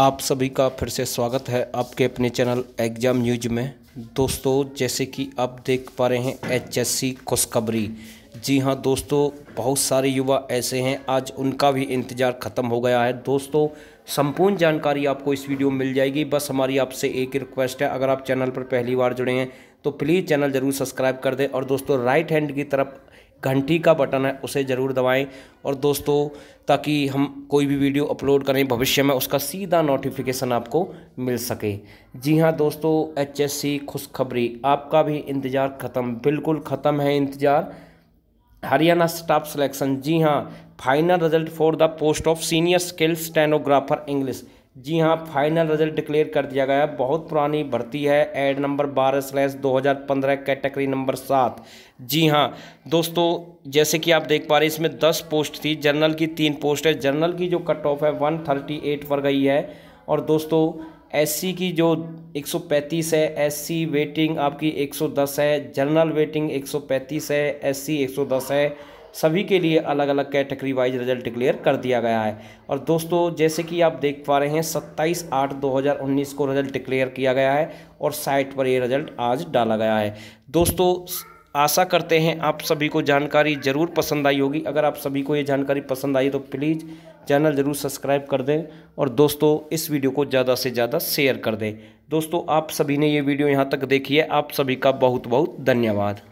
आप सभी का फिर से स्वागत है आपके अपने चैनल एग्जाम न्यूज में दोस्तों जैसे कि आप देख पा रहे हैं एच एस सी खुशखबरी जी हाँ दोस्तों बहुत सारे युवा ऐसे हैं आज उनका भी इंतज़ार ख़त्म हो गया है दोस्तों संपूर्ण जानकारी आपको इस वीडियो में मिल जाएगी बस हमारी आपसे एक रिक्वेस्ट है अगर आप चैनल पर पहली बार जुड़े हैं तो प्लीज़ चैनल ज़रूर सब्सक्राइब कर दें और दोस्तों राइट हैंड की तरफ घंटी का बटन है उसे ज़रूर दबाएं और दोस्तों ताकि हम कोई भी वीडियो अपलोड करें भविष्य में उसका सीधा नोटिफिकेशन आपको मिल सके जी हाँ दोस्तों एच एस सी खुशखबरी आपका भी इंतज़ार ख़त्म बिल्कुल ख़त्म है इंतज़ार हरियाणा स्टाफ सिलेक्शन जी हाँ final result for the post of senior skills stenographer English जी हाँ फाइनल रिजल्ट डिक्लेयर कर दिया गया बहुत पुरानी भर्ती है एड नंबर बारह स्लैस दो हज़ार पंद्रह कैटेगरी नंबर सात जी हाँ दोस्तों जैसे कि आप देख पा रहे इसमें दस पोस्ट थी जनरल की तीन पोस्ट है जनरल की जो कट ऑफ है वन थर्टी एट पर गई है और दोस्तों एससी की जो 135 है एससी वेटिंग आपकी 110 है जनरल वेटिंग एक है एस सी है सभी के लिए अलग अलग कैटेगरी वाइज रिजल्ट डिक्लेयर कर दिया गया है और दोस्तों जैसे कि आप देख पा रहे हैं 27 आठ 2019 को रिजल्ट डिक्लेयर किया गया है और साइट पर ये रिजल्ट आज डाला गया है दोस्तों आशा करते हैं आप सभी को जानकारी ज़रूर पसंद आई होगी अगर आप सभी को ये जानकारी पसंद आई तो प्लीज़ चैनल ज़रूर सब्सक्राइब कर दें और दोस्तों इस वीडियो को ज़्यादा से ज़्यादा शेयर कर दें दोस्तों आप सभी ने ये वीडियो यहाँ तक देखी है आप सभी का बहुत बहुत धन्यवाद